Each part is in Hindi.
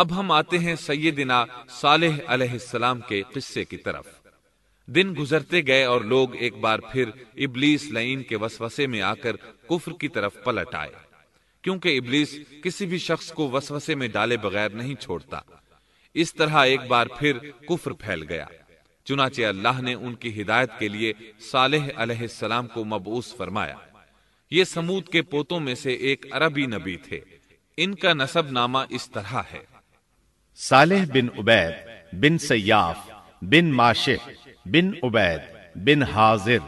अब हम आते हैं सैदिना सालेह अलैहिस्सलाम के किस्से की तरफ दिन गुजरते गए और लोग एक बार फिर इबलीस लईन के वसवसे में आकर कुफर की तरफ पलट आए क्योंकि इबलीस किसी भी शख्स को वसवसे में डाले बगैर नहीं छोड़ता इस तरह एक बार फिर कुफर फैल गया चुनाचे अल्लाह ने उनकी हिदायत के लिए सालेह अलैहिस्सलाम को मबूस फरमाया ये समूद के पोतों में से एक अरबी नबी थे इनका नसब नामा इस तरह है सालेह बिन उबैद बिन सयाफ बिन माशिफ बिन उबैद बिन हाजिर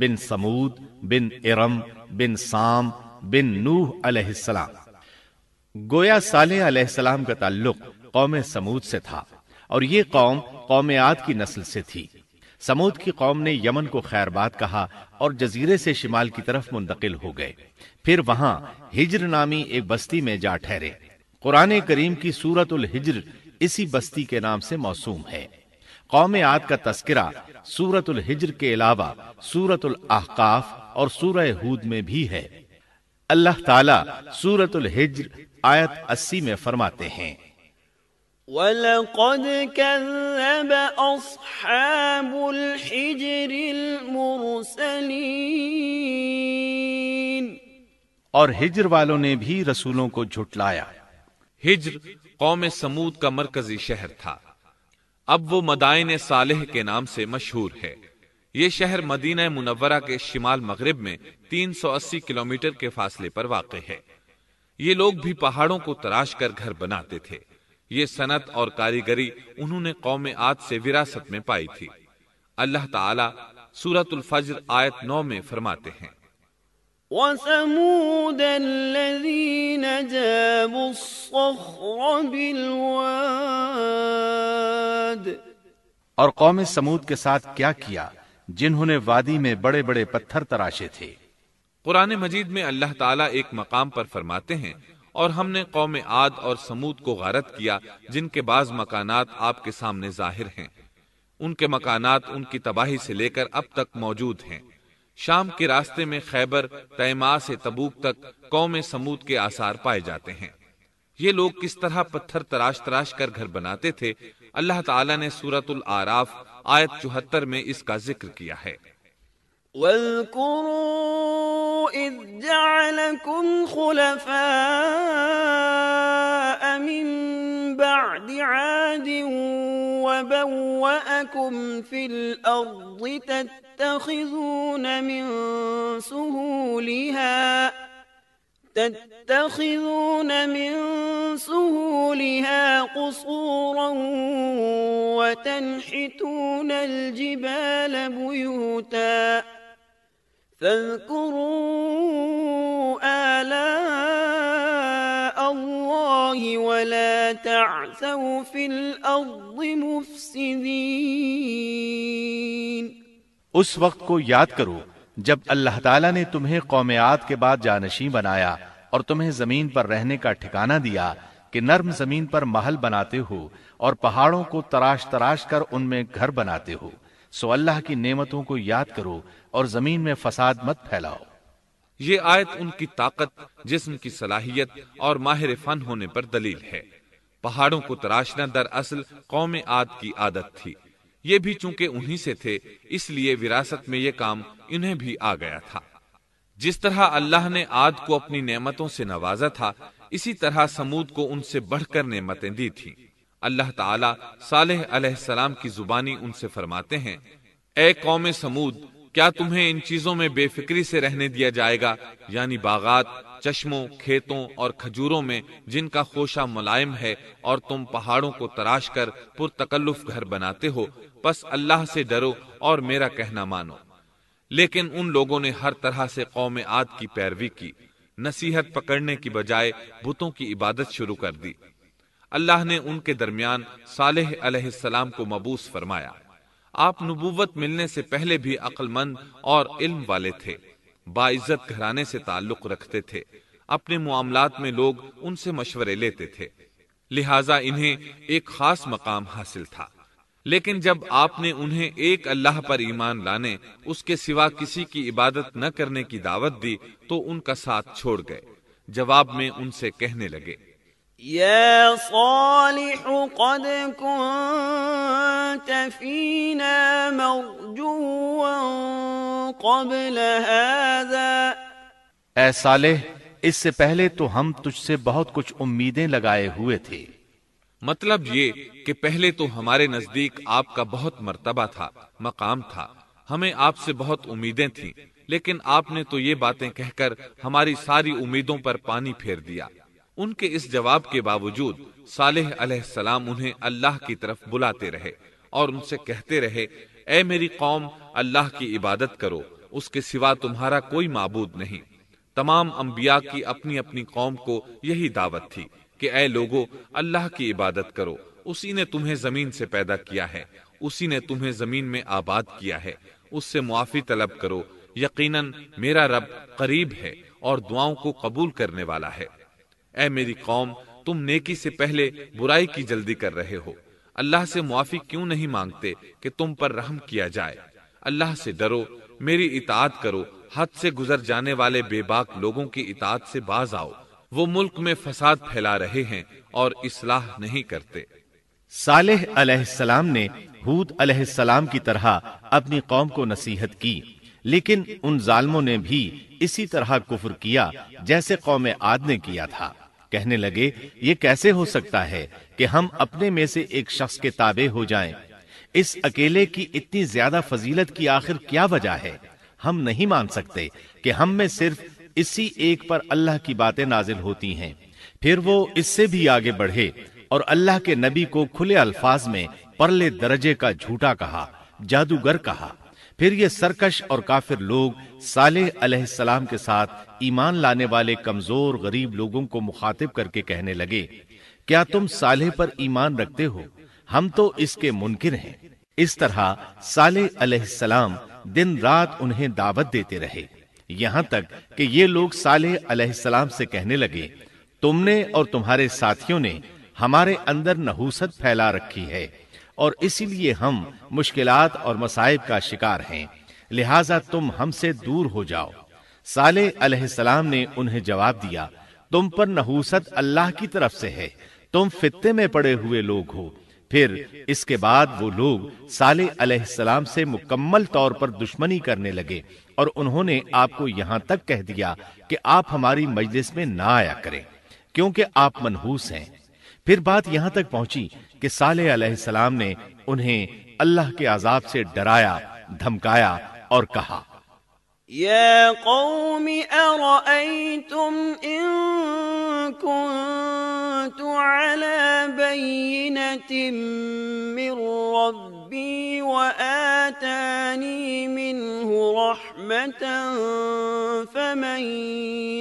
बिन समूद बिन इरम बिन साम बिन नूह अलैहिस्सलाम गोया साले अलैहिस्सलाम का ताल्लुक कौम समूद से था और ये कौम कौम आद की नस्ल से थी समूद की कौम ने यमन को खैरबाद कहा और जजीरे से शिमाल की तरफ मुंतकिल हो गए फिर वहां हिजर नामी एक बस्ती में जा ठहरे कुरान करीम की सूरत हिजर इसी बस्ती के नाम से मौसूम है कौम आद का तस्करा सूरतुल हिजर के अलावा सूरत अहकाफ और सूरह हूद में भी है अल्लाह ताला सूरत हिजर आयत अस्सी में फरमाते हैं ولقد كذب أصحاب الحجر المرسلين और हिजर वालों ने भी रसूलों को झुटलाया हिजर कौम समूद का मरकजी शहर था अब वो मदायन सालेह के नाम से मशहूर है ये शहर मदीना मुनवरा के शिमाल मगरब में 380 किलोमीटर के फासले पर वाक़ है ये लोग भी पहाड़ों को तराश कर घर बनाते थे ये सनत और कारीगरी उन्होंने कौम आद से विरासत में पाई थी अल्लाह ताला सूरतुल आयत नौ में फरमाते हैं और कौम समूद के साथ क्या किया जिन्होंने वादी में बड़े बड़े पत्थर तराशे थे कुरान मजीद में अल्लाह ताला एक मकाम पर फरमाते हैं और हमने कौम आद और समूद को गारत किया जिनके बाद मकान आपके सामने जाहिर हैं उनके मकान उनकी तबाही से लेकर अब तक मौजूद हैं शाम के रास्ते में खैबर तयमा से तबूक तक कौम समूद के आसार पाए जाते हैं ये लोग किस तरह पत्थर तराश तराश कर घर बनाते थे अल्लाह ताला ने सूरतुल आराफ आयत चौहत्तर में इसका जिक्र किया है إذ جعلكم خلفاء من بعد عاد وبوأكم في الأرض تتخذون من سهولها تتخذون من سهولها قصورا وتنحتون الجبال بيوتاً उस वक्त को याद करो जब अल्लाह ताला ने तुम्हें कौमियात के बाद जानशी बनाया और तुम्हें जमीन पर रहने का ठिकाना दिया कि नर्म जमीन पर महल बनाते हो और पहाड़ों को तराश तराश कर उनमें घर बनाते हो सो अल्लाह की नेमतों को याद करो और जमीन में फसाद मत फैलाओ ये आयत उनकी ताकत जिसम की सलाहियत और माहिर फन होने पर दलील है पहाड़ों को तराशना दरअसल कौम आद की आदत थी ये भी चूंकि उन्हीं से थे इसलिए विरासत में ये काम इन्हें भी आ गया था जिस तरह अल्लाह ने आद को अपनी नेमतों से नवाजा था इसी तरह समूद को उनसे बढ़कर नेमतें दी थीं। अल्लाह ताला सालेह अलैहिस्सलाम की जुबानी उनसे फरमाते हैं ए कौम समूद क्या तुम्हें इन चीजों में बेफिक्री से रहने दिया जाएगा यानी बागात चश्मों खेतों और खजूरों में जिनका खोशा मुलायम है और तुम पहाड़ों को तराश कर पुरतकल्लुफ घर बनाते हो बस अल्लाह से डरो और मेरा कहना मानो लेकिन उन लोगों ने हर तरह से कौम आद की पैरवी की नसीहत पकड़ने की बजाय बुतों की इबादत शुरू कर दी अल्लाह ने उनके दरमियान सालेह को मबूस फरमाया आप नबूवत मिलने से पहले भी अक्लमंद और इल्म वाले थे बाइज्जत घराने से ताल्लुक रखते थे अपने मामलात में लोग उनसे मशवरे लेते थे लिहाजा इन्हें एक खास मकाम हासिल था लेकिन जब आपने उन्हें एक अल्लाह पर ईमान लाने उसके सिवा किसी की इबादत न करने की दावत दी तो उनका साथ छोड़ गए जवाब में उनसे कहने लगे يا صالح قد كنت فينا مرجوا قبل هذا اے صالح इससे पहले तो हम तुझसे बहुत कुछ उम्मीदें लगाए हुए थे मतलब ये कि पहले तो हमारे नजदीक आपका बहुत मर्तबा था मकाम था हमें आपसे बहुत उम्मीदें थीं, लेकिन आपने तो ये बातें कहकर हमारी सारी उम्मीदों पर पानी फेर दिया उनके इस जवाब के बावजूद सालेह अलैहिस्सलाम उन्हें अल्लाह की तरफ बुलाते रहे और उनसे कहते रहे ए मेरी कौम अल्लाह की इबादत करो उसके सिवा तुम्हारा कोई माबूद नहीं तमाम अंबिया की अपनी अपनी कौम को यही दावत थी कि ए लोगो अल्लाह की इबादत करो उसी ने तुम्हें जमीन से पैदा किया है उसी ने तुम्हें जमीन में आबाद किया है उससे मुआफ़ी तलब करो यकीनन मेरा रब करीब है और दुआओं को कबूल करने वाला है ए मेरी कौम तुम नेकी से पहले बुराई की जल्दी कर रहे हो अल्लाह से मुआफ़ी क्यों नहीं मांगते कि तुम पर रहम किया जाए अल्लाह से डरो मेरी इतात करो हद से गुजर जाने वाले बेबाक लोगों की इतात से बाज आओ वो मुल्क में फसाद फैला रहे हैं और इसलाह नहीं करते सालेह ने हूद अलैहिस्सलाम की तरह अपनी कौम को नसीहत की लेकिन उन जालमों ने भी इसी तरह कुफर किया जैसे कौम आद ने किया था कहने लगे ये कैसे हो सकता है कि हम अपने में से एक शख्स के ताबे हो जाएं? इस अकेले की इतनी ज्यादा फजीलत की आखिर क्या वजह है हम नहीं मान सकते कि हम में सिर्फ इसी एक पर अल्लाह की बातें नाजिल होती हैं फिर वो इससे भी आगे बढ़े और अल्लाह के नबी को खुले अल्फाज में परले दर्जे का झूठा कहा जादूगर कहा फिर ये सरकश और काफिर लोग सालेह सलाम के साथ ईमान लाने वाले कमजोर गरीब लोगों को मुखातिब करके कहने लगे क्या तुम साले पर ईमान रखते हो हम तो इसके मुनकिन हैं इस तरह सालेह सलाम दिन रात उन्हें दावत देते रहे यहाँ तक कि ये लोग सालेह सलाम से कहने लगे तुमने और तुम्हारे साथियों ने हमारे अंदर नहूसत फैला रखी है और इसीलिए हम मुश्किलात और मसाइब का शिकार हैं लिहाजा तुम हमसे दूर हो जाओ साले अलैहिस्सलाम ने उन्हें जवाब दिया तुम पर नहूसत अल्लाह की तरफ से है तुम फित्ते में पड़े हुए लोग हो फिर इसके बाद वो लोग साले अलैहिस्सलाम से मुकम्मल तौर पर दुश्मनी करने लगे और उन्होंने आपको यहां तक कह दिया कि आप हमारी मजलिस में ना आया करें क्योंकि आप मनहूस हैं फिर बात यहां तक पहुंची कि साले सलाम ने उन्हें अल्लाह के आजाब से डराया धमकाया और कहा يَا قَوْمِ أَرَأَيْتُمْ إِن كنت عَلَى بَيِّنَةٍ مِّن ربي ربي وآتاني منه رحمة فمن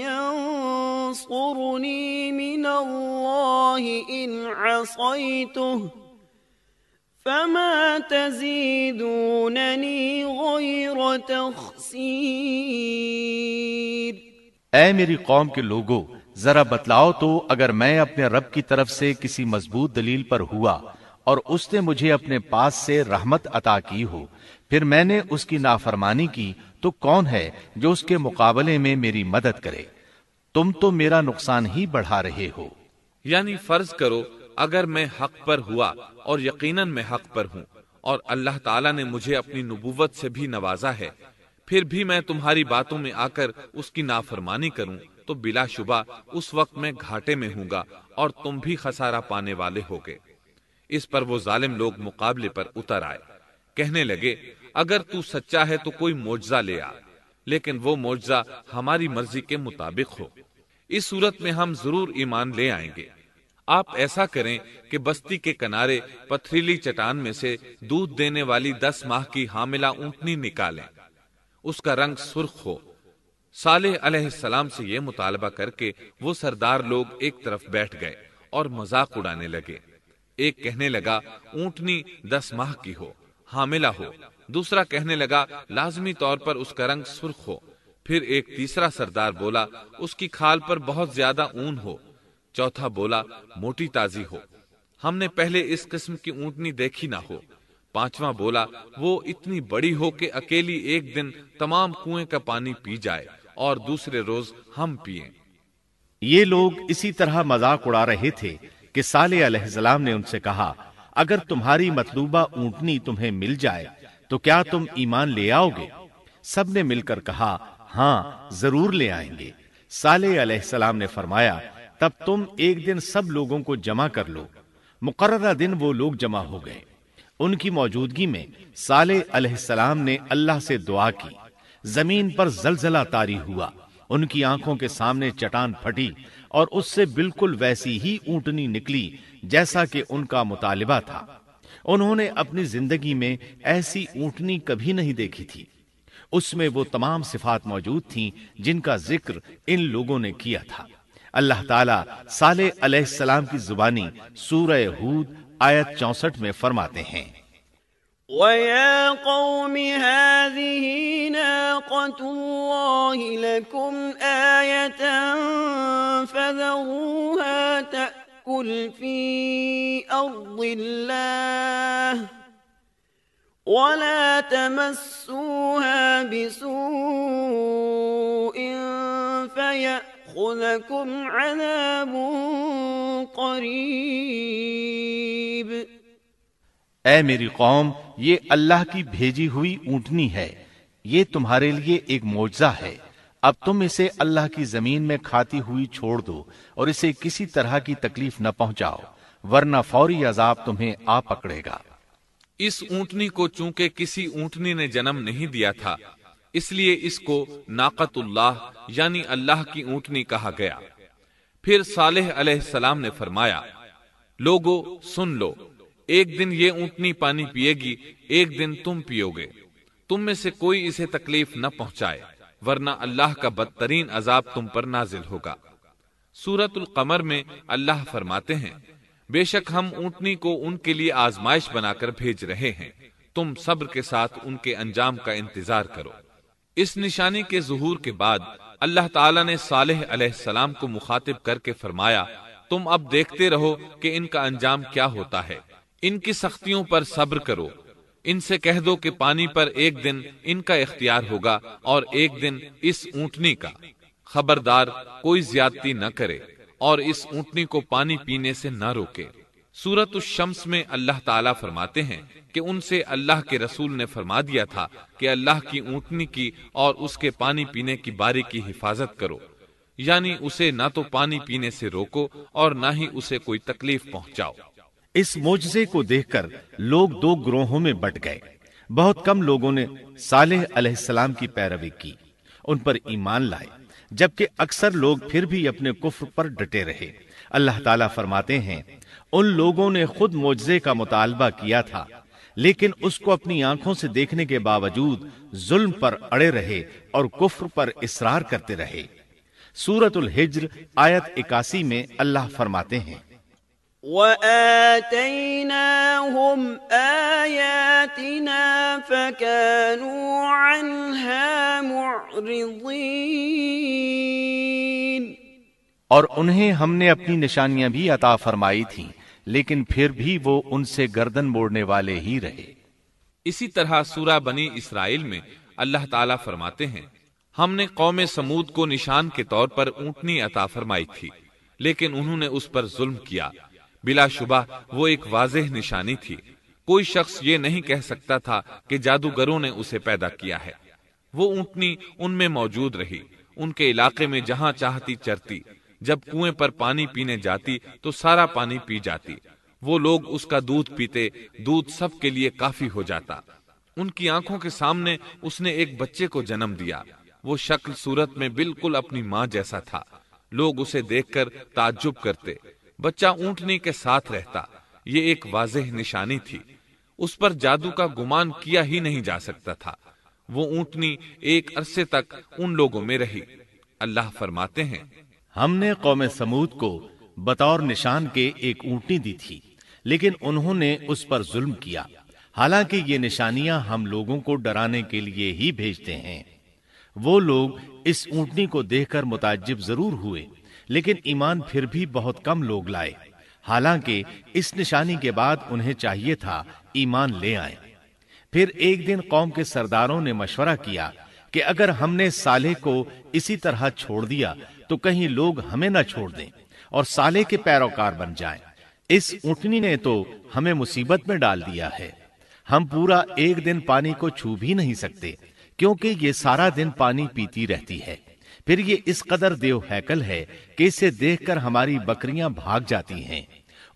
ينصرني من الله إن عصيته فما تزيدونني غير تخسير اے میری قوم کے لوگو ذرا بتلاؤ تو اگر میں اپنے رب کی طرف سے کسی مضبوط دلیل پر ہوا और उसने मुझे अपने पास से रहमत अता की हो फिर मैंने उसकी नाफरमानी की तो कौन है जो उसके मुकाबले में मेरी मदद करे तुम तो मेरा नुकसान ही बढ़ा रहे हो यानी फर्ज करो अगर मैं हक पर हुआ और यकीनन मैं हक पर हूँ और अल्लाह ताला ने मुझे अपनी नबूवत से भी नवाजा है फिर भी मैं तुम्हारी बातों में आकर उसकी नाफरमानी करूँ तो बिलाशुबा उस वक्त मैं घाटे में हूँगा और तुम भी खसारा पाने वाले होगे इस पर वो जालिम लोग मुकाबले पर उतर आए कहने लगे अगर तू सच्चा है तो कोई मुआवजा ले आ लेकिन वो मुआवजा हमारी मर्जी के मुताबिक हो इस सूरत में हम जरूर ईमान ले आएंगे आप ऐसा करें कि बस्ती के किनारे पथरीली चट्टान में से दूध देने वाली दस माह की हामिला ऊंटनी निकालें उसका रंग सुर्ख हो साले से ये मुतालबा करके वो सरदार लोग एक तरफ बैठ गए और मजाक उड़ाने लगे एक कहने लगा ऊँटनी दस माह की हो हामिला हो दूसरा कहने लगा लाजमी तौर पर उसका रंग सुर्ख हो फिर एक तीसरा सरदार बोला उसकी खाल पर बहुत ज्यादा ऊन हो चौथा बोला मोटी ताजी हो हमने पहले इस किस्म की ऊंटनी देखी ना हो पांचवा बोला वो इतनी बड़ी हो कि अकेली एक दिन तमाम कुएं का पानी पी जाए और दूसरे रोज हम पिए ये लोग इसी तरह मजाक उड़ा रहे थे कि साले अलहलाम ने उनसे कहा अगर तुम्हारी मतलूबा ऊंटनी तुम्हें मिल जाए तो क्या तुम ईमान ले आओगे सबने मिलकर कहा हाँ जरूर ले आएंगे साले अलहलाम ने फरमाया तब तुम एक दिन सब लोगों को जमा कर लो मुकर्रा दिन वो लोग जमा हो गए उनकी मौजूदगी में साले अलहलाम ने अल्लाह से दुआ की जमीन पर जलजला तारी हुआ उनकी आंखों के सामने चटान फटी और उससे बिल्कुल वैसी ही ऊंटनी निकली जैसा कि उनका मुतालिबा था उन्होंने अपनी जिंदगी में ऐसी ऊंटनी कभी नहीं देखी थी उसमें वो तमाम सिफात मौजूद थी जिनका जिक्र इन लोगों ने किया था अल्लाह ताला साले अलैहिस्सलाम की जुबानी सूरह हूद आयत चौसठ में फरमाते हैं ويا قوم هذه ناقة الله لكم آية فذروها تأكل في أرض الله ولا تمسوها بسوء فيأخذكم عذاب قريب ऐ मेरी कौम ये अल्लाह की भेजी हुई ऊंटनी है ये तुम्हारे लिए एक मोजा है अब तुम इसे अल्लाह की जमीन में खाती हुई छोड़ दो और इसे किसी तरह की तकलीफ न पहुंचाओ वरना फौरी अजाब तुम्हें आ पकड़ेगा इस ऊंटनी को चूंकि किसी ऊंटनी ने जन्म नहीं दिया था इसलिए इसको नाकतुल्लाह यानी अल्लाह की ऊंटनी कहा गया फिर सालेह अलैहिस्सलाम ने फरमाया लोगो सुन लो एक दिन ये ऊंटनी पानी पिएगी एक दिन तुम पियोगे तुम में से कोई इसे तकलीफ न पहुंचाए वरना अल्लाह का बदतरीन अजाब तुम पर नाजिल होगा सूरतुल कमर में अल्लाह फरमाते हैं बेशक हम ऊंटनी को उनके लिए आजमाइश बनाकर भेज रहे हैं तुम सब्र के साथ उनके अंजाम का इंतजार करो इस निशानी के जहूर के बाद अल्लाह ताला ने सालेह अलैहिस्सलाम को मुखातिब करके फरमाया तुम अब देखते रहो कि इनका अंजाम क्या होता है इनकी सख्तियों पर सब्र करो इनसे कह दो कि पानी पर एक दिन इनका इख्तियार होगा और एक दिन इस ऊंटनी का खबरदार कोई ज्यादती न करे और इस ऊंटनी को पानी पीने से न रोके सूरत शम्स में अल्लाह ताला फरमाते हैं कि उनसे अल्लाह के रसूल ने फरमा दिया था कि अल्लाह की ऊँटनी की और उसके पानी पीने की बारी की हिफाजत करो यानी उसे ना तो पानी पीने से रोको और ना ही उसे कोई तकलीफ पहुंचाओ इस मोजे को देखकर लोग दो ग्रोहों में बट गए बहुत कम लोगों ने सालेह अलैहिस्सलाम की पैरवी की उन पर ईमान लाए जबकि अक्सर लोग फिर भी अपने कुफर पर डटे रहे अल्लाह ताला फरमाते हैं उन लोगों ने खुद मोजे का मुतालबा किया था लेकिन उसको अपनी आंखों से देखने के बावजूद जुल्म पर अड़े रहे और कुफर पर इसरार करते रहे सूरतुल हिज्र आयत इक्यासी में अल्लाह फरमाते हैं واتيناهم اياتنا فكانوا عنها معرضين और उन्हें हमने अपनी निशानियां भी अता फरमाई थीं लेकिन फिर भी वो उनसे गर्दन मोड़ने वाले ही रहे इसी तरह सूरा बनी इसराइल में अल्लाह ताला फरमाते हैं हमने कौम समूद को निशान के तौर पर ऊंटनी अता फरमाई थी लेकिन उन्होंने उस पर जुल्म किया बिलाशुबा वो एक वाजह निशानी थी कोई शख्स ये नहीं कह सकता था कि जादूगरों ने उसे पैदा किया है वो ऊँटनी उनमें मौजूद रही उनके इलाके में जहाँ चाहती चरती जब कुएं पर पानी पीने जाती तो सारा पानी पी जाती वो लोग उसका दूध पीते दूध सबके लिए काफी हो जाता उनकी आंखों के सामने उसने एक बच्चे को जन्म दिया वो शक्ल सूरत में बिल्कुल अपनी माँ जैसा था लोग उसे देखकर ताज्जुब करते बच्चा ऊंटनी के साथ रहता ये एक वाजह निशानी थी उस पर जादू का गुमान किया ही नहीं जा सकता था वो ऊंटनी एक अरसे तक उन लोगों में रही अल्लाह फरमाते हैं हमने कौम समूद को बतौर निशान के एक ऊंटनी दी थी लेकिन उन्होंने उस पर जुल्म किया हालांकि ये निशानियां हम लोगों को डराने के लिए ही भेजते हैं वो लोग इस ऊंटनी को देखकर मुताजिब जरूर हुए लेकिन ईमान फिर भी बहुत कम लोग लाए हालांकि इस निशानी के बाद उन्हें चाहिए था ईमान ले आए फिर एक दिन कौम के सरदारों ने मशवरा किया कि अगर हमने साले को इसी तरह छोड़ दिया तो कहीं लोग हमें न छोड़ दें और साले के पैरोकार बन जाएं। इस ऊटनी ने तो हमें मुसीबत में डाल दिया है हम पूरा एक दिन पानी को छू भी नहीं सकते क्योंकि ये सारा दिन पानी पीती रहती है फिर ये इस कदर देव हैकल है कि इसे देखकर हमारी बकरियां भाग जाती हैं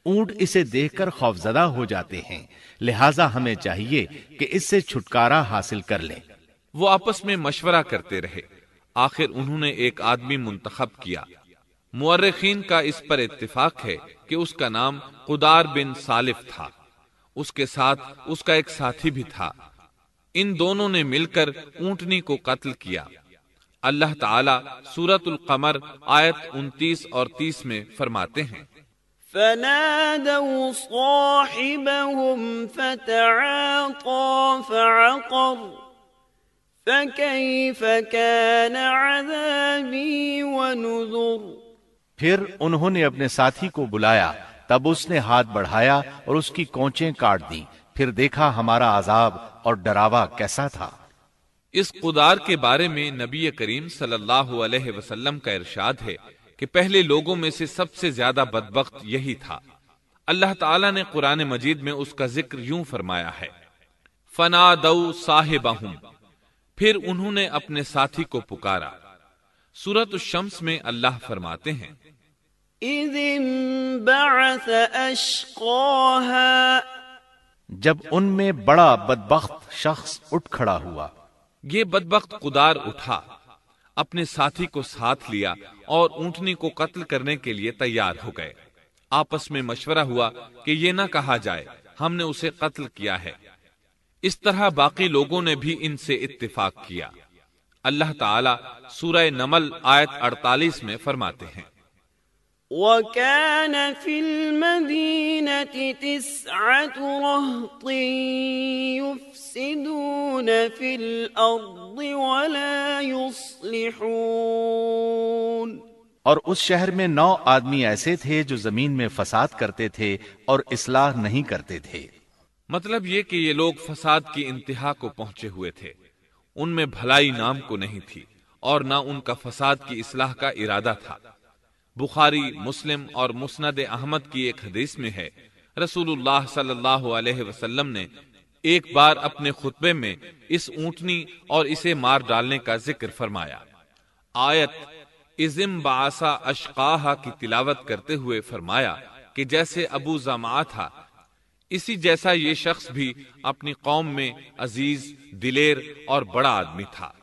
ऊंट इसे देखकर खौफजदा हो जाते हैं लिहाजा हमें चाहिए कि इससे छुटकारा हासिल कर लें वो आपस में मशवरा करते रहे आखिर उन्होंने एक आदमी मुंतखब किया मुर्रखीन का इस पर इतफाक है कि उसका नाम कुदार बिन सालिफ था उसके साथ उसका एक साथी भी था इन दोनों ने मिलकर ऊंटनी को कत्ल किया अल्लाह ताला सूरतुल कमर आयत उनतीस और तीस में फरमाते हैं फिर उन्होंने अपने साथी को बुलाया तब उसने हाथ बढ़ाया और उसकी कोचे काट दी फिर देखा हमारा आजाब और डरावा कैसा था इस कुदार के बारे में नबी करीम सल्लल्लाहु अलैहि वसल्लम का इरशाद है कि पहले लोगों में से सबसे ज्यादा बदबख्त यही था अल्लाह ताला ने कुरान मजीद में उसका जिक्र यूं फरमाया है फना दऊ साहिबाहम फिर उन्होंने अपने साथी को पुकारा सूरत शम्स में अल्लाह फरमाते हैं जब उनमें बड़ा बदबخت शख्स उठ खड़ा हुआ ये बदबخت कुदार उठा अपने साथी को साथ लिया और ऊंटनी को कत्ल करने के लिए तैयार हो गए आपस में मशवरा हुआ कि ये ना कहा जाए हमने उसे कत्ल किया है इस तरह बाकी लोगों ने भी इनसे इत्तिफाक किया अल्लाह ताला सूरह नमल आयत 48 में फरमाते हैं وكان في المدينة تسعة رهط يفسدون في الأرض ولا يصلحون और उस शहर में नौ आदमी ऐसे थे जो जमीन में फसाद करते थे और इसलाह नहीं करते थे मतलब ये कि ये लोग फसाद की इंतहा को पहुंचे हुए थे उनमें भलाई नाम को नहीं थी और ना उनका फसाद की इसलाह का इरादा था बुखारी मुस्लिम और मुस्नद अहमद की एक हदीस में है रसूलुल्लाह सल्लल्लाहु अलैहि वसल्लम ने एक बार अपने खुतबे में इस ऊंटनी और इसे मार डालने का जिक्र फरमाया आयत इजिम बासा अशकाहा की तिलावत करते हुए फरमाया कि जैसे अबू जमा था इसी जैसा ये शख्स भी अपनी कौम में अजीज दिलेर और बड़ा आदमी था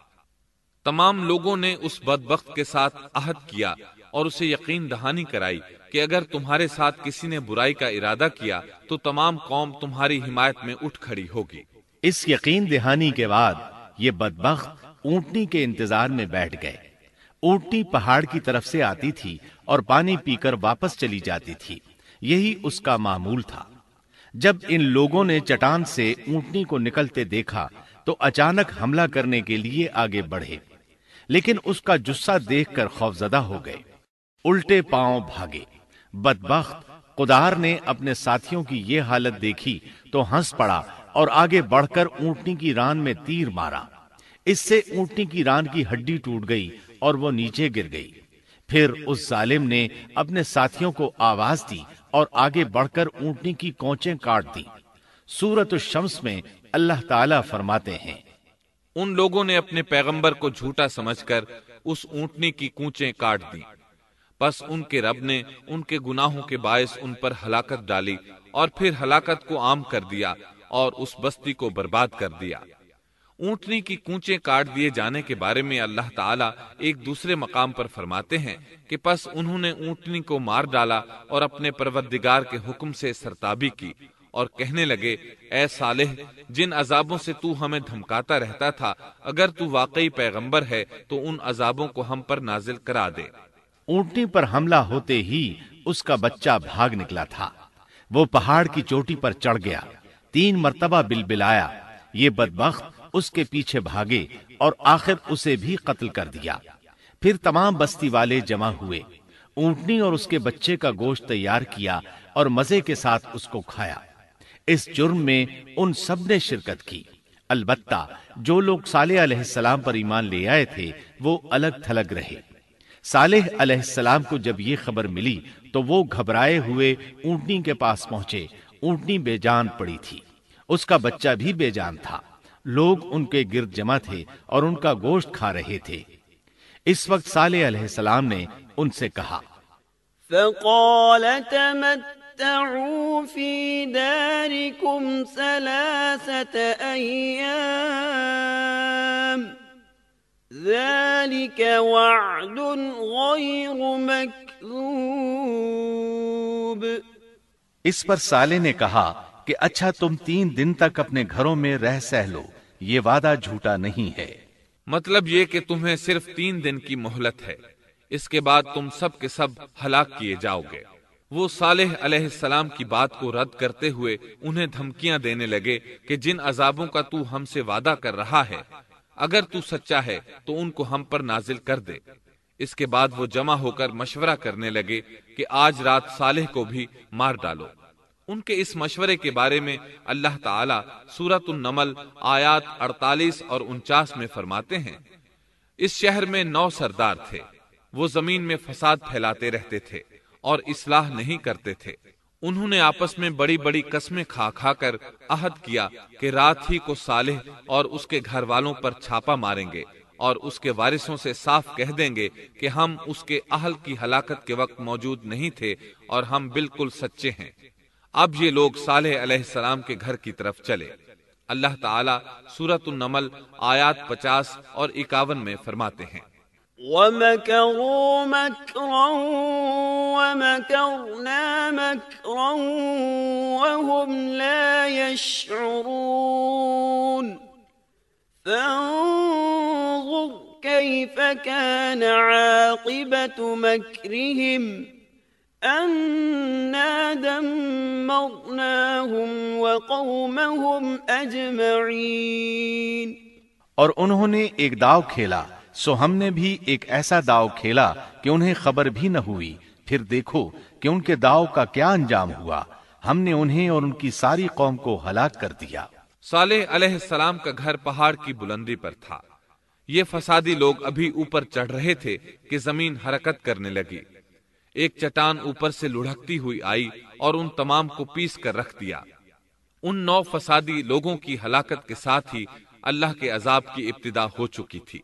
तमाम लोगों ने उस बदबख्त के साथ अहद किया और उसे यकीन दहानी कराई कि अगर तुम्हारे साथ किसी ने बुराई का इरादा किया तो तमाम कौम तुम्हारी हिमायत में उठ खड़ी होगी इस यकीन दहानी के बाद ये बदबख्त ऊँटनी के इंतजार में बैठ गए ऊँटनी पहाड़ की तरफ से आती थी और पानी पीकर वापस चली जाती थी यही उसका मामूल था जब इन लोगों ने चटान से ऊटनी को निकलते देखा तो अचानक हमला करने के लिए आगे बढ़े लेकिन उसका जुस्सा देखकर खौफजदा हो गए उल्टे पांव भागे बदबخت कुदार ने अपने साथियों की यह हालत देखी तो हंस पड़ा और आगे बढ़कर ऊंटनी की रान में तीर मारा इससे ऊंटनी की रान की हड्डी टूट गई और वो नीचे गिर गई फिर उस जालिम ने अपने साथियों को आवाज दी और आगे बढ़कर ऊंटनी की कोचें काट दी सूरत शम्स में अल्लाह ताला फरमाते हैं उन लोगों ने अपने पैगंबर को झूठा समझकर उस ऊंटनी की कूचें काट दी बस उनके रब ने उनके गुनाहों के बायस उन पर हलाकत डाली और फिर हलाकत को आम कर दिया और उस बस्ती को बर्बाद कर दिया ऊंटनी की कूचे काट दिए जाने के बारे में अल्लाह ताला एक दूसरे मकाम पर फरमाते हैं कि बस उन्होंने ऊंटनी को मार डाला और अपने परवरदिगार के हुक्म से सरताबी की और कहने लगे ए सालेह जिन अजाबों से तू हमें धमकाता रहता था अगर तू वाकई पैगंबर है तो उन अजाबों को हम पर नाजिल करा दे ऊंटनी पर हमला होते ही उसका बच्चा भाग निकला था वो पहाड़ की चोटी पर चढ़ गया तीन मरतबा बिलबिलाया ये बदबख्त उसके पीछे भागे और आखिर उसे भी कत्ल कर दिया फिर तमाम बस्ती वाले जमा हुए ऊंटनी और उसके बच्चे का गोश्त तैयार किया और मजे के साथ उसको खाया इस जुर्म में उन सब ने शिरकत की अलबत्ता जो लोग साले सलाम पर ईमान ले आए थे वो अलग थलग रहे सालेह अलैहिस्सलाम को जब ये खबर मिली तो वो घबराए हुए ऊंटनी के पास पहुंचे ऊंटनी बेजान पड़ी थी उसका बच्चा भी बेजान था लोग उनके गिरद जमा थे और उनका गोश्त खा रहे थे इस वक्त साले अलैहिस्सलाम ने उनसे कहा في داركم ثلاثة أيام ذلك وعد غير مكذوب इस पर साले ने कहा कि अच्छा तुम तीन दिन तक अपने घरों में रह सह लो ये वादा झूठा नहीं है मतलब ये कि तुम्हें सिर्फ तीन दिन की मोहलत है इसके बाद तुम सब के सब हलाक किए जाओगे वो सालेह अलैहिस्सलाम की बात को रद्द करते हुए उन्हें धमकियां देने लगे कि जिन अजाबों का तू हमसे वादा कर रहा है अगर तू सच्चा है तो उनको हम पर नाजिल कर दे इसके बाद वो जमा होकर मशवरा करने लगे कि आज रात सालेह को भी मार डालो उनके इस मशवरे के बारे में अल्लाह ताला सूरत नमल आयात 48 और उनचास में फरमाते हैं इस शहर में नौ सरदार थे वो जमीन में फसाद फैलाते रहते थे और इसलाह नहीं करते थे उन्होंने आपस में बड़ी बड़ी कस्में खा खा कर अहद किया कि रात ही को सालेह और उसके घर वालों पर छापा मारेंगे और उसके वारिसों से साफ कह देंगे कि हम उसके अहल की हलाकत के वक्त मौजूद नहीं थे और हम बिल्कुल सच्चे हैं अब ये लोग साले सलाम के घर की तरफ चले अल्लाह ताला सूरत नमल आयात 50 और इक्यावन में फरमाते हैं ومكروا مكرا ومكرنا مكرا وهم لا يشعرون فانظر كيف كان عاقبة مكرهم أنا دمرناهم وقومهم أجمعين انہوں نے ایک दाव کھیلا सो हमने भी एक ऐसा दाव खेला कि उन्हें खबर भी न हुई फिर देखो कि उनके दाव का क्या अंजाम हुआ हमने उन्हें और उनकी सारी कौम को हलाक कर दिया सालेह सलाम का घर पहाड़ की बुलंदी पर था ये फसादी लोग अभी ऊपर चढ़ रहे थे कि जमीन हरकत करने लगी एक चट्टान ऊपर से लुढ़कती हुई आई और उन तमाम को पीस कर रख दिया उन नौ फसादी लोगों की हलाकत के साथ ही अल्लाह के अजाब की इब्तदा हो चुकी थी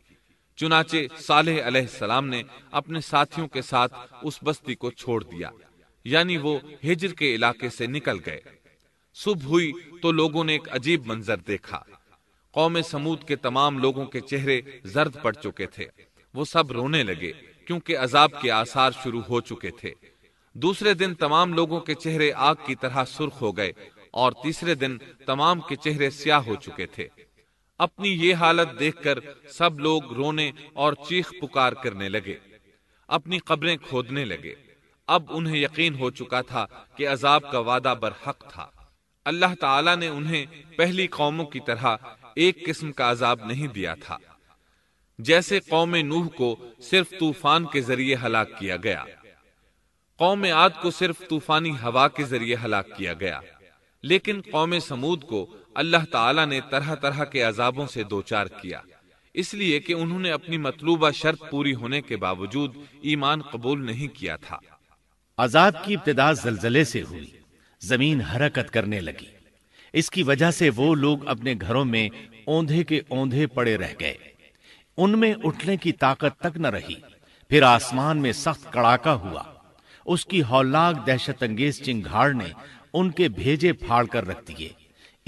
चुनाचे सालेह अलैहिस्सलाम ने अपने साथियों के साथ उस बस्ती को छोड़ दिया यानी वो हिजर के इलाके से निकल गए सुबह हुई तो लोगों ने एक अजीब मंजर देखा कौम समूद के तमाम लोगों के चेहरे जर्द पड़ चुके थे वो सब रोने लगे क्योंकि अजाब के आसार शुरू हो चुके थे दूसरे दिन तमाम लोगों के चेहरे आग की तरह सुर्ख हो गए और तीसरे दिन तमाम के चेहरे स्याह हो चुके थे अपनी ये हालत देखकर सब लोग रोने और चीख पुकार करने लगे अपनी कब्रें खोदने लगे अब उन्हें यकीन हो चुका था कि अजाब का वादा बरहक था अल्लाह ताला ने उन्हें पहली कौमों की तरह एक किस्म का अजाब नहीं दिया था जैसे कौम नूह को सिर्फ तूफान के जरिए हलाक किया गया कौम आद को सिर्फ तूफानी हवा के जरिए हलाक किया गया लेकिन कौम समूद को अल्लाह ताला ने तरह तरह के अजाबों से दो चार किया इसलिए कि उन्होंने अपनी मतलूबा शर्त पूरी होने के बावजूद ईमान कबूल नहीं किया था अजाब की इब्तदा जलजले से हुई जमीन हरकत करने लगी इसकी वजह से वो लोग अपने घरों में ओंधे के ओंधे पड़े रह गए उनमें उठने की ताकत तक न रही फिर आसमान में सख्त कड़ाका हुआ उसकी हौलाक दहशत अंगेज चिंगाड़ ने उनके भेजे फाड़ कर रख दिए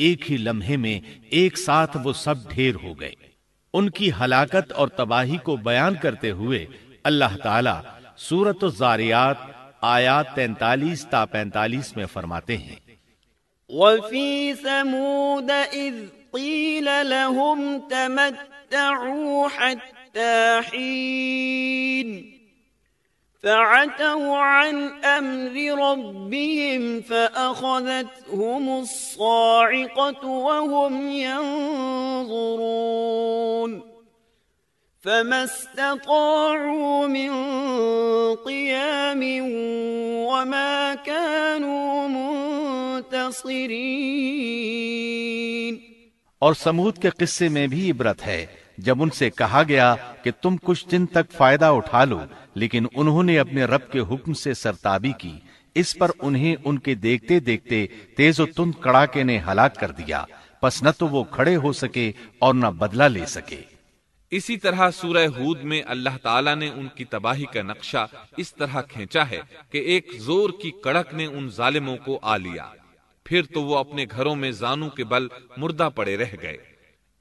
एक ही लम्हे में एक साथ वो सब ढेर हो गए उनकी हलाकत और तबाही को बयान करते हुए अल्लाह ताला सूरत जारियात आयात तैतालीस ता पैंतालीस में फरमाते हैं فعتوا عن أمر ربهم فأخذتهم الصاعقة وهم ينظرون فما استطاعوا من قيام وما كانوا منتصرين اور سمود کے قصے میں بھی عبرت ہے जब उनसे कहा गया कि तुम कुछ दिन तक फायदा उठा लो लेकिन उन्होंने अपने रब के हुक्म से सरताबी की इस पर उन्हें उनके देखते देखते तेजो तुंद कड़ाके ने हलाक कर दिया बस न तो वो खड़े हो सके और न बदला ले सके इसी तरह सूरह हूद में अल्लाह ताला ने उनकी तबाही का नक्शा इस तरह खींचा है कि एक जोर की कड़क ने उन जालिमों को आ लिया फिर तो वो अपने घरों में जानू के बल मुर्दा पड़े रह गए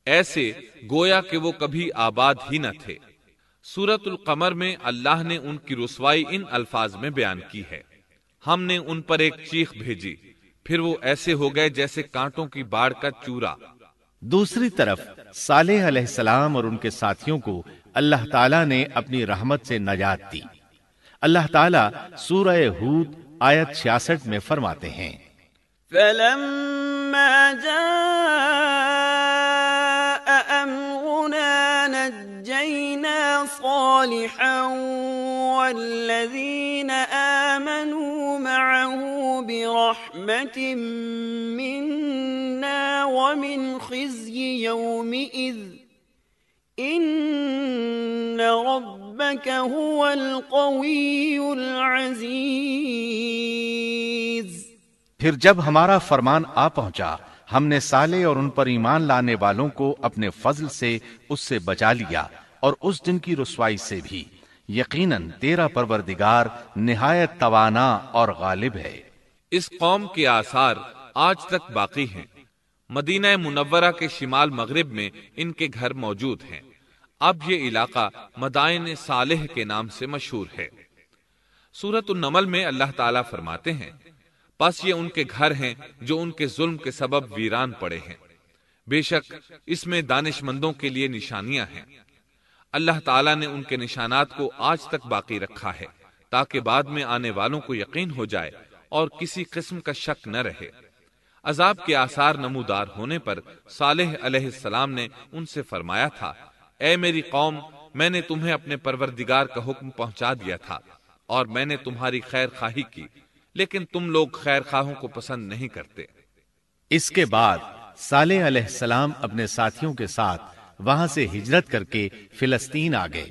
ऐसे गोया के वो कभी आबाद ही न थे सूरतुल कमर में अल्लाह ने उनकी रसवाई इन अल्फाज में बयान की है हमने उन पर एक चीख भेजी फिर वो ऐसे हो गए जैसे कांटों की बाढ़ का चूरा दूसरी तरफ साले सलाम और उनके साथियों को अल्लाह ताला ने अपनी रहमत से नजात दी अल्लाह ताला सूरह हूद आयत छियासठ में फरमाते हैं صالحا والذين آمنوا معه برحمة منا ومن خزي يومئذ إن ربك هو القوي العزيز ہمارا فرمان آ پہنچا ہم نے हमने اور ان پر ایمان لانے والوں کو اپنے فضل سے اس سے بچا لیا और उस दिन की रसवाई से भी यकीनन तेरा परवरदिगार निहायत तवाना और गालिब है इस कौम के आसार आज तक बाकी हैं मदीना मुनवरा के शिमाल मगरब में इनके घर मौजूद हैं अब ये इलाका मदायन सालेह के नाम से मशहूर है सूरत नमल में अल्लाह ताला फरमाते हैं बस ये उनके घर हैं जो उनके जुल्म के सबब वीरान पड़े हैं बेशक इसमें दानिशमंदों के लिए निशानियां हैं अल्लाह ताला ने उनके निशानात को आज तक बाकी रखा है ताकि बाद में आने वालों को यकीन हो जाए और किसी किस्म का शक न रहे अजाब के आसार नमूदार होने पर सालेह अलैहिस्सलाम ने उनसे फरमाया था ए मेरी कौम मैंने तुम्हें अपने परवरदिगार का हुक्म पहुंचा दिया था और मैंने तुम्हारी खैर खाही की लेकिन तुम लोग खैर खाहों को पसंद नहीं करते इसके बाद सालेह अलैहिस्सलाम अपने साथियों के साथ वहां से हिजरत करके फिलस्तीन आ गए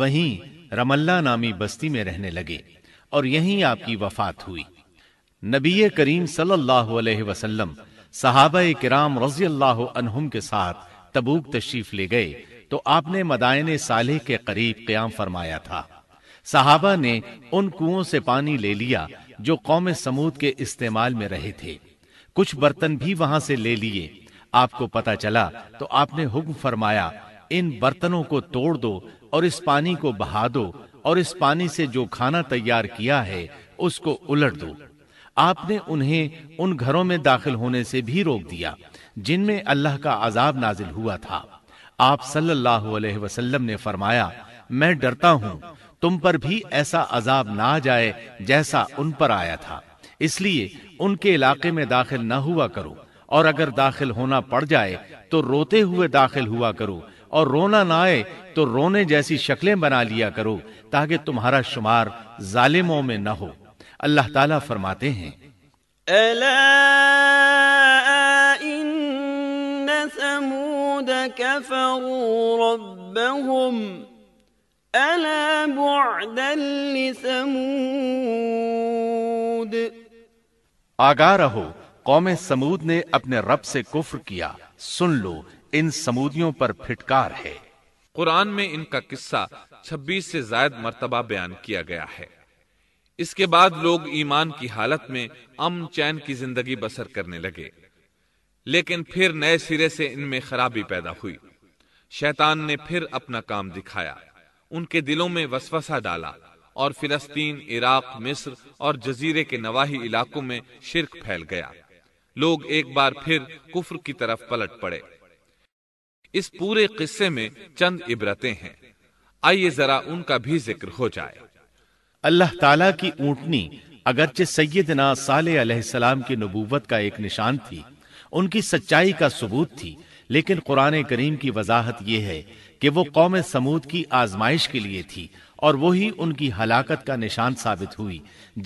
वहीं रमल्ला नामी बस्ती में रहने लगे और यहीं आपकी वफात हुई नबी करीम सल्लल्लाहु अलैहि वसल्लम सहाबा किराम रजी अल्लाह के साथ तबूक तशरीफ ले गए तो आपने मदायन साले के करीब क्याम फरमाया था साहबा ने उन कुओं से पानी ले लिया जो कौम समूद के इस्तेमाल में रहे थे कुछ बर्तन भी वहां से ले लिए आपको पता चला तो आपने हुक्म फरमाया इन बर्तनों को तोड़ दो और इस पानी को बहा दो और इस पानी से जो खाना तैयार किया है उसको उलट दो आपने उन्हें उन घरों में दाखिल होने से भी रोक दिया जिनमें अल्लाह का आजाब नाजिल हुआ था आप सल्लल्लाहु अलैहि वसल्लम ने फरमाया मैं डरता हूं तुम पर भी ऐसा अजाब ना जाए जैसा उन पर आया था इसलिए उनके इलाके में दाखिल ना हुआ करो और अगर दाखिल होना पड़ जाए तो रोते हुए दाखिल हुआ करो और रोना ना आए तो रोने जैसी शक्लें बना लिया करो ताकि तुम्हारा शुमार जालिमों में न हो अल्लाह ताला फरमाते हैं आगा रहो कौम समूद ने अपने रब से कुफर किया सुन लो इन समूदियों पर फिटकार है कुरान में इनका किस्सा 26 से जायद मरतबा बयान किया गया है इसके बाद लोग ईमान की हालत में अमन चैन की जिंदगी बसर करने लगे लेकिन फिर नए सिरे से इनमें खराबी पैदा हुई शैतान ने फिर अपना काम दिखाया उनके दिलों में वसवसा डाला और फिलस्तीन इराक मिस्र और जजीरे के नवाही इलाकों में शिरक फैल गया लोग एक बार फिर कुफर की तरफ पलट पड़े इस पूरे किस्से में चंद इबरतें हैं आइए जरा उनका भी जिक्र हो जाए अल्लाह ताला की ऊंटनी अगरचे सैदना साले सलाम की नबूवत का एक निशान थी उनकी सच्चाई का सबूत थी लेकिन कुरान करीम की वजाहत यह है कि वो कौम समूद की आजमाइश के लिए थी और वही उनकी हलाकत का निशान साबित हुई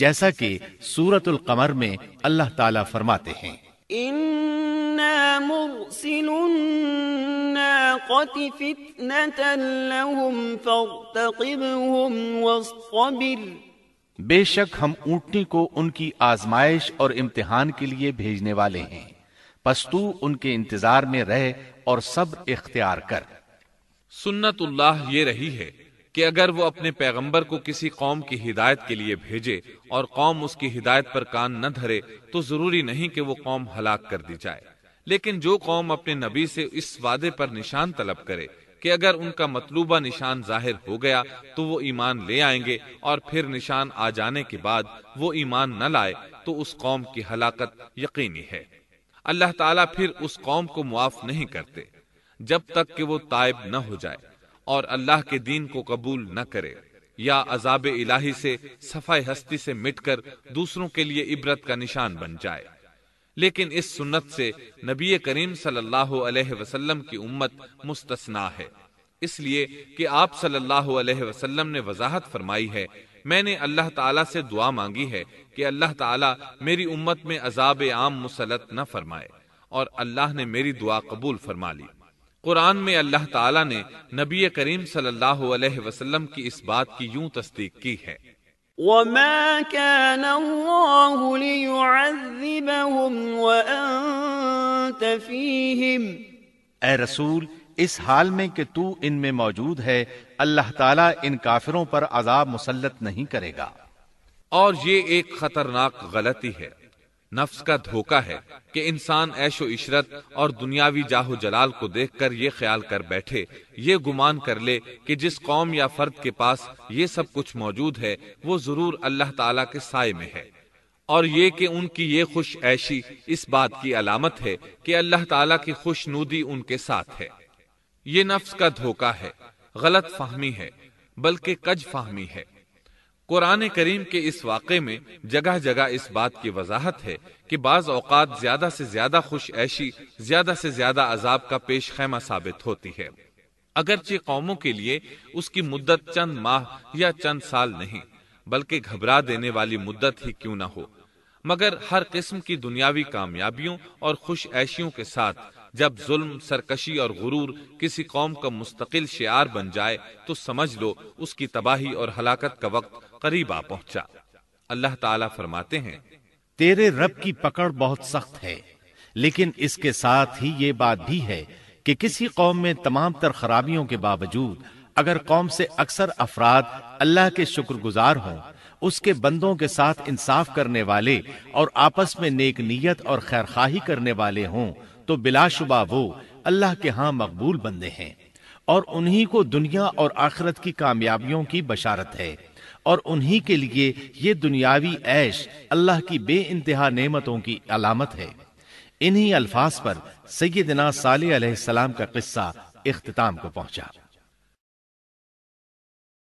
जैसा कि सूरतुल कमर में अल्लाह ताला फरमाते हैं إنا مرسل الناقة فتنة لهم فارتقبهم واصطبر बेशक हम ऊँटनी को उनकी आजमाइश और इम्तिहान के लिए भेजने वाले हैं बस तू उनके इंतजार में रह और सब इख्तियार कर सुन्नतुल्लाह ये रही है कि अगर वो अपने पैगंबर को किसी कौम की हिदायत के लिए भेजे और कौम उसकी हिदायत पर कान न धरे तो जरूरी नहीं कि वो कौम हलाक कर दी जाए लेकिन जो कौम अपने नबी से इस वादे पर निशान तलब करे कि अगर उनका मतलूबा निशान जाहिर हो गया तो वो ईमान ले आएंगे और फिर निशान आ जाने के बाद वो ईमान न लाए तो उस कौम की हलाकत यकीनी है अल्लाह ताला फिर उस कौम को मुआफ नहीं करते जब तक कि वो तायब न हो जाए और अल्लाह के दीन को कबूल न करे या अजाब इलाही से सफाई हस्ती से मिटकर दूसरों के लिए इबरत का निशान बन जाए लेकिन इस सुन्नत से नबी करीम सल्लल्लाहु अलैहि वसल्लम की उम्मत मुस्तना है इसलिए कि आप सल्लल्लाहु अलैहि वसल्लम ने वजाहत फरमाई है मैंने अल्लाह ताला से दुआ मांगी है कि अल्लाह ताला मेरी उम्मत में अजाब आम मुसलत न फरमाए और अल्लाह ने मेरी दुआ कबूल फरमा ली कुरान में अल्लाह ताला ने नबी करीम सल्लल्लाहु अलैहि वसल्लम की इस बात की यूं तस्दीक की है وما كان الله ليعذبهم وأنت فيهم اے حال इस हाल में कि तू इनमें मौजूद है अल्लाह ان کافروں काफिरों पर مسلط मुसलत नहीं करेगा और ये एक खतरनाक गलती है नफ्स का धोखा है कि इंसान ऐशो इशरत और दुनियावी जाहो जलाल को देखकर ये ख्याल कर बैठे ये गुमान कर ले कि जिस कौम या फर्द के पास ये सब कुछ मौजूद है वो जरूर अल्लाह ताला के साय में है और ये कि उनकी ये खुश ऐशी इस बात की अलामत है कि अल्लाह ताला की खुशनूदी उनके साथ है ये नफ्स का धोखा है गलत फहमी है बल्कि कज फहमी है कुरान करीम के इस वाक़े में जगह जगह इस बात की वजाहत है कि बाज़ औकात ज्यादा से ज्यादा खुश ऐशी ज्यादा से ज्यादा अजाब का पेश खैमा साबित होती है अगरचे कौमों के लिए उसकी मुद्दत चंद माह या चंद साल नहीं बल्कि घबरा देने वाली मुद्दत ही क्यों ना हो मगर हर किस्म की दुनियावी कामयाबियों और खुश ऐशियों के साथ जब जुल्म सरकशी और गुरूर किसी कौम का मुस्तकिल शार बन जाए तो समझ लो उसकी तबाही और हलाकत का वक्त करीब आ पहुंचा अल्लाह ताला फरमाते हैं तेरे रब की पकड़ बहुत सख्त है लेकिन इसके साथ ही ये बात भी है कि किसी कौम में तमाम तर खराबियों के बावजूद अगर कौम से अक्सर अफराद अल्लाह के शुक्रगुजार हों उसके बंदों के साथ इंसाफ करने वाले और आपस में नेक नीयत और खैरखाही करने वाले हों तो बिलाशुबा वो अल्लाह के हां मकबूल बंदे हैं और उन्हीं को दुनिया और आखरत की कामयाबियों की बशारत है और उन्हीं के लिए ये दुनियावी ऐश अल्लाह की बे इंतहा नमतों की अलामत है इन्हीं अल्फाज पर सैदना साल सलाम का किस्सा इख्ताम को पहुंचा